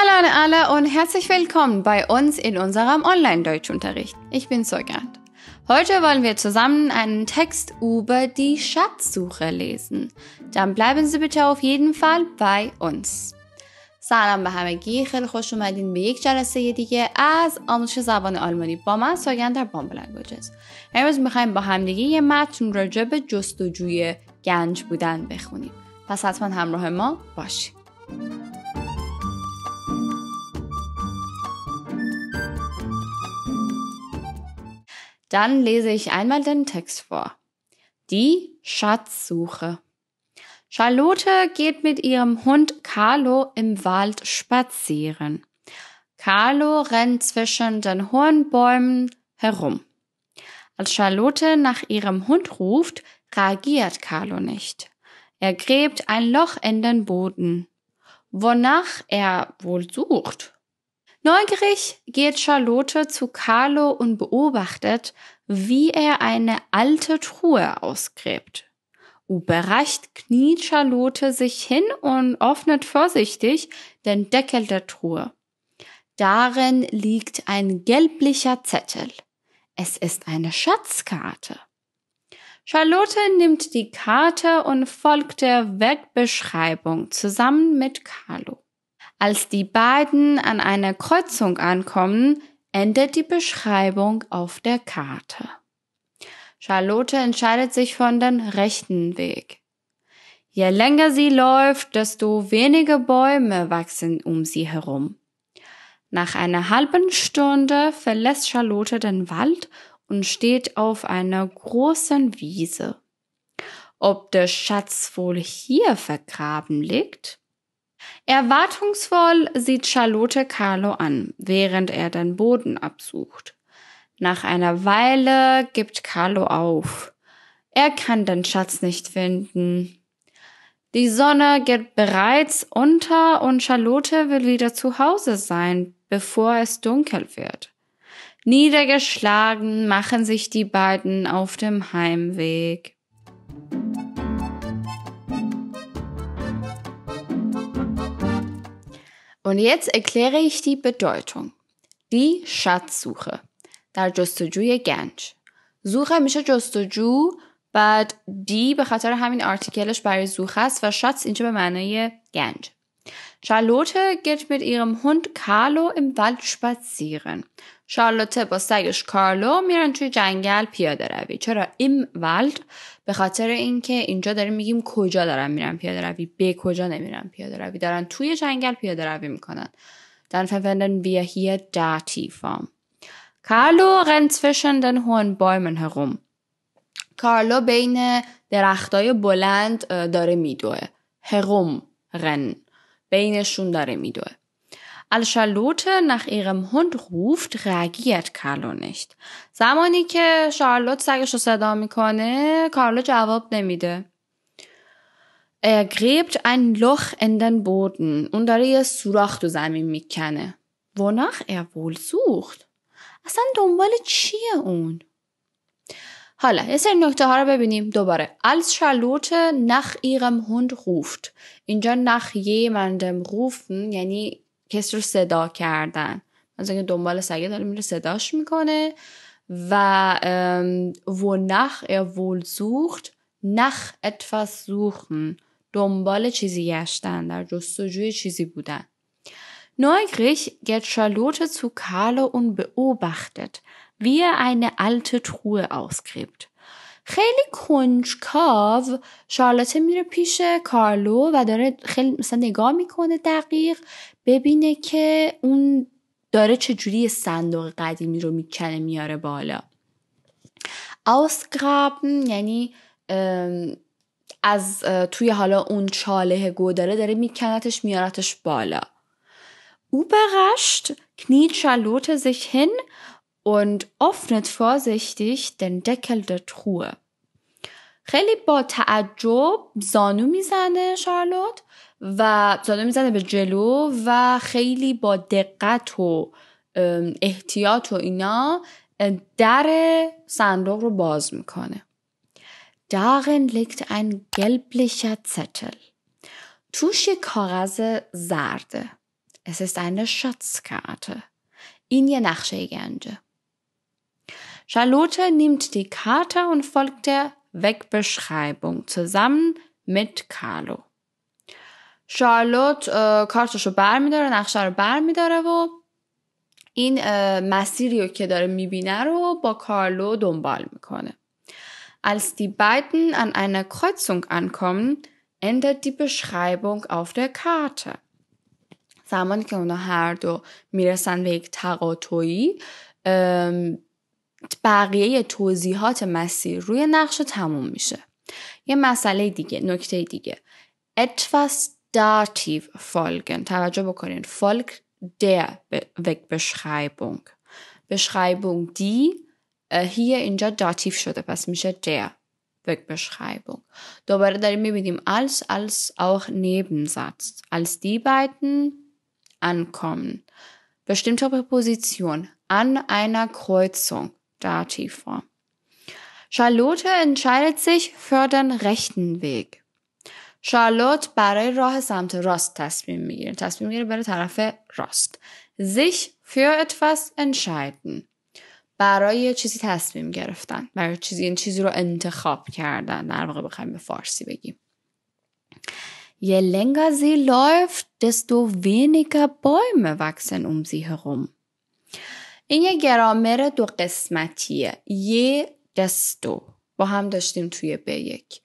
Hallo an alle und herzlich willkommen bei uns in unserem Online-Deutschunterricht. Ich bin Sorgant. Heute wollen wir zusammen einen Text über die Schatzsuche lesen. Dann bleiben Sie bitte auf jeden Fall bei uns. سلام به همه گی خیلی خوش اومدین به یک جلسه دیگه از آموزش زبان آلمانی با من سوگن در بامبو لنگوجز امروز میخوایم با همدیگه یه متن راجع به جستجوی گنج بودن بخونیم پس حتما همراه ما باشید Dann lese ich einmal den Text vor. Die Schatzsuche. Charlotte geht mit ihrem Hund Carlo im Wald spazieren. Carlo rennt zwischen den hohen Bäumen herum. Als Charlotte nach ihrem Hund ruft, reagiert Carlo nicht. Er gräbt ein Loch in den Boden, wonach er wohl sucht. Neugierig geht Charlotte zu Carlo und beobachtet, wie er eine alte Truhe ausgräbt. Überrascht kniet Charlotte sich hin und öffnet vorsichtig den Deckel der Truhe. Darin liegt ein gelblicher Zettel. Es ist eine Schatzkarte. Charlotte nimmt die Karte und folgt der Wegbeschreibung zusammen mit Carlo. Als die beiden an einer Kreuzung ankommen, endet die Beschreibung auf der Karte. Charlotte entscheidet sich von den rechten Weg. Je länger sie läuft, desto weniger Bäume wachsen um sie herum. Nach einer halben Stunde verlässt Charlotte den Wald und steht auf einer großen Wiese. Ob der Schatz wohl hier vergraben liegt? Erwartungsvoll sieht Charlotte Carlo an, während er den Boden absucht. Nach einer Weile gibt Carlo auf. Er kann den Schatz nicht finden. Die Sonne geht bereits unter und Charlotte will wieder zu Hause sein, bevor es dunkel wird. Niedergeschlagen machen sich die beiden auf dem Heimweg. Und jetzt erkläre ich die Bedeutung. دی شد در جستجوی گنج زوخه میشه جستجو بعد دی به خاطر همین آرتیکلش برای زوخه است و شاتس اینجا به معنای گنج Charlotte geht mit ihrem Hund Carlo im Wald spazieren. شارلوته با سگش کارلو میرن توی جنگل پیاده روی چرا این ولد به خاطر اینکه اینجا داریم میگیم کجا دارن میرن پیاده روی به کجا نمیرن پیاده روی دارن توی جنگل پیاده روی میکنن dann verwenden wir کارلو Dativform. Carlo rennt zwischen den هون بایمن کارلو بین درختای بلند داره میدوه. herum rennen بینشون داره میدوه. الشارلوته nach ihrem Hund ruft, reagiert کارلو nicht. زمانی که شارلوت سگش رو صدا میکنه کارلو جواب نمیده. Er gräbt ein Loch in den Boden und داره یه سوراخ تو زمین میکنه. wonach er wohl sucht. اصلا دنبال چیه اون؟ حالا یه سری نکته ها رو ببینیم دوباره als Charlotte nach ihrem Hund ruft اینجا nach jemandem rufen یعنی کسی رو صدا کردن از اینکه دنبال سگه داره میره صداش میکنه و wonach er wohl sucht nach etwas suchen دنبال چیزی گشتن در جستجوی چیزی بودن Neugierig geht Charlotte zu Carlo und beobachtet. wie er eine alte Truhe ausgräbt. خیلی کنجکاو شارلاته میره پیش کارلو و داره خیلی مثلا نگاه میکنه دقیق ببینه که اون داره چجوری صندوق قدیمی رو میکنه میاره بالا ausgraben یعنی از توی حالا اون چاله گو داره داره میکنتش میارتش بالا او بغشت kniet Charlotte sich und öffnet vorsichtig den Deckel der Truhe. خیلی با تعجب زانو میزنه شارلوت و زانو میزنه به جلو و خیلی با دقت و احتیاط و اینا در صندوق رو باز میکنه. Darin liegt ein gelblicher Zettel. توش کاغذ زرده. Es ist eine Schatzkarte. این یه نقشه گنجه. Charlotte nimmt die Karte und folgt der Wegbeschreibung zusammen mit Carlo. شارلوت کارتشو برمیداره نقشه رو برمیداره و این مسیری رو که داره میبینه رو با کارلو دنبال میکنه Als die beiden an einer Kreuzung ankommen, ändert die Beschreibung auf der Karte. زمانی که اونا هر دو میرسن به یک تقاطعی بقیه توضیحات مسیر روی نقشه تموم میشه یه مسئله دیگه نکته دیگه etwas dativ folgen توجه بکنین folg der Wegbeschreibung Beschreibung die äh, hier اینجا داتیف شده پس میشه der Wegbeschreibung دوباره داریم میبینیم als als auch Nebensatz als die beiden ankommen bestimmte Präposition an einer Kreuzung Dativform. Charlotte entscheidet sich für den rechten Weg. Charlotte برای راه سمت راست تصمیم میگیره تصمیم میگیره بره طرف راست sich für etwas entscheiden برای چیزی تصمیم گرفتن برای چیزی این چیزی رو انتخاب کردن در واقع بخوایم به فارسی بگیم Je länger sie läuft, desto weniger Bäume wachsen um sie herum. این یه گرامر دو قسمتیه یه دستو با هم داشتیم توی به یک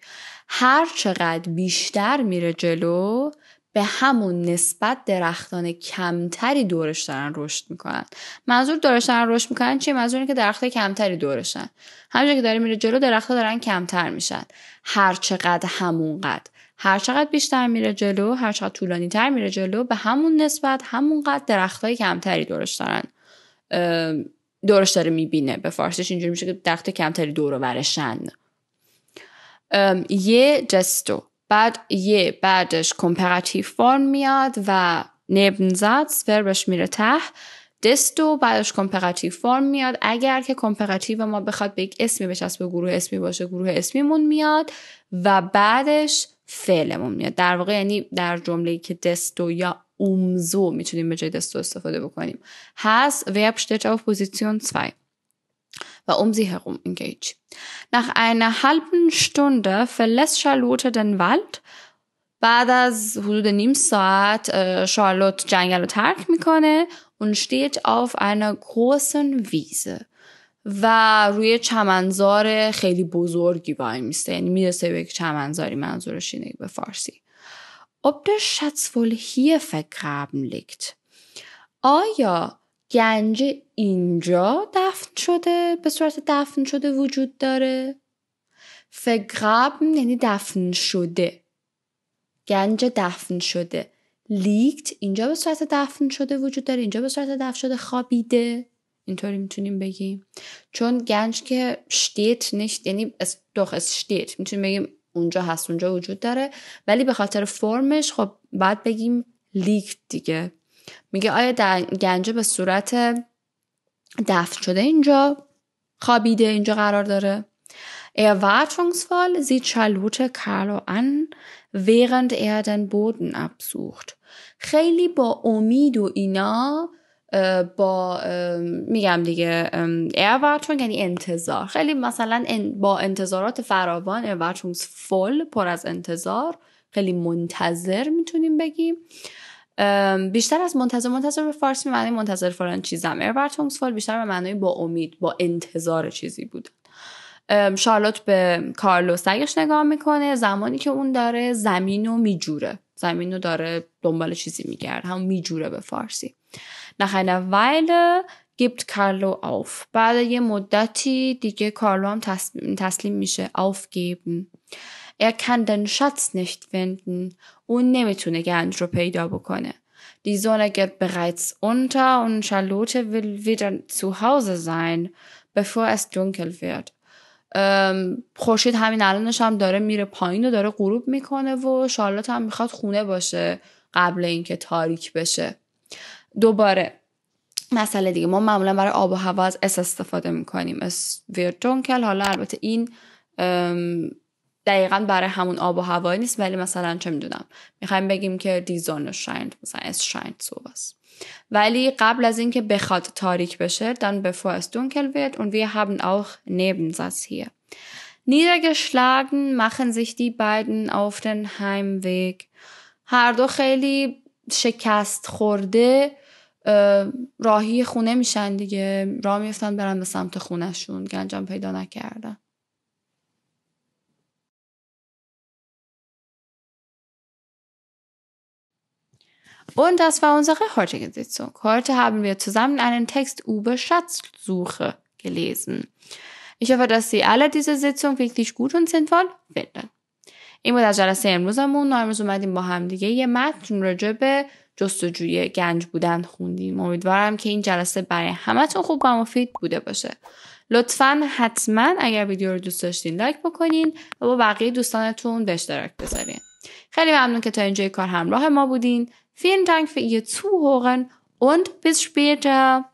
هر چقدر بیشتر میره جلو به همون نسبت درختان کمتری دورش دارن رشد میکنن منظور دورش دارن رشد میکنن چیه منظور اینه که درخت کمتری دورشن همینجور که داره میره جلو درختها دارن کمتر میشن هر چقدر همونقدر هر چقدر بیشتر میره جلو هر چقدر طولانی تر میره جلو به همون نسبت همونقدر های کمتری دورش دارن دورش داره میبینه به فارسیش اینجوری میشه که درخت کمتری دور ورشن یه جستو بعد یه بعدش کمپراتیف فرم میاد و نبنزاتس وربش میره ته دستو بعدش کمپراتیو فرم میاد اگر که کمپراتیو ما بخواد به یک اسمی به گروه اسمی باشه گروه اسمیمون میاد و بعدش فعلمون میاد در واقع یعنی در جمله که دستو یا umso میتونیم به جای دستو استفاده بکنیم has verb steht auf Position 2 war um sie herum engaged. Nach einer halben Stunde verlässt Charlotte den Wald. بعد از حدود نیم ساعت شارلوت جنگل رو ترک میکنه und steht auf einer großen Wiese و روی چمنزار خیلی بزرگی وای میسته یعنی میرسه به یک چمنزاری منظورش اینه به فارسی ob der Schatz wohl hier vergraben liegt. آیا گنج اینجا دفن شده به صورت دفن شده وجود داره؟ فگرابن یعنی دفن شده گنج دفن شده لیکت اینجا به صورت دفن شده وجود داره اینجا به صورت دفن شده خوابیده اینطوری میتونیم بگیم چون گنج که steht nicht یعنی es doch es شتیت میتونیم بگیم اونجا هست اونجا وجود داره ولی به خاطر فرمش خب بعد بگیم لیک دیگه میگه آیا گنجه به صورت دفن شده اینجا خوابیده اینجا قرار داره Erwartungsvoll sieht Charlotte Carlo an, während er den Boden absucht. خیلی با امید و اینا با میگم دیگه ارواتون یعنی انتظار خیلی مثلا با انتظارات فراوان erwartung فول پر از انتظار خیلی منتظر میتونیم بگیم بیشتر از منتظر منتظر به فارسی معنی منتظر فلان چیزم erwartung فول بیشتر به معنی با امید با انتظار چیزی بود شارلوت به کارلو سگش نگاه میکنه زمانی که اون داره زمین میجوره زمین داره دنبال چیزی میگرد هم میجوره به فارسی Nach einer Weile gibt Carlo auf. بعد یه مدتی دیگه کارلو هم تسلیم میشه aufgeben. Er kann den Schatz nicht finden. اون نمیتونه گنج رو پیدا بکنه. Die Sonne geht bereits unter und Charlotte will wieder zu Hause sein, bevor es dunkel wird. خورشید همین الانش هم داره میره پایین و داره غروب میکنه و شارلات هم میخواد خونه باشه قبل اینکه تاریک بشه. دوباره مسئله دیگه ما معمولا برای آب و هوا از اس استفاده میکنیم اس ویرتونکل حالا البته این دقیقا برای همون آب و هوا نیست ولی مثلا چه میدونم میخوایم بگیم که دیزون شایند مثلا اس شایند سوواس ولی قبل از اینکه بخواد تاریک بشه دان، بفور اس دونکل ویرد und وی haben اوخ Nebensatz هیر niedergeschlagen machen sich die beiden auf den Heimweg هر دو خیلی شکست خورده راهی خونه میشن دیگه راه میفتن برن به سمت خونهشون گنجم پیدا نکردن Und das war unsere heutige Sitzung. Heute haben wir zusammen einen Text über Schatzsuche gelesen. Ich hoffe, dass Sie alle diese Sitzung wirklich gut und sinnvoll finden. این بود از جلسه امروزمون و امروز اومدیم با هم یه متن راجع به جستجوی گنج بودن خوندیم امیدوارم که این جلسه برای همتون خوب و مفید بوده باشه لطفا حتما اگر ویدیو رو دوست داشتین لایک بکنین و با بقیه دوستانتون به اشتراک بذارین خیلی ممنون که تا اینجای کار همراه ما بودین Vielen Dank یه تو Zuhören und bis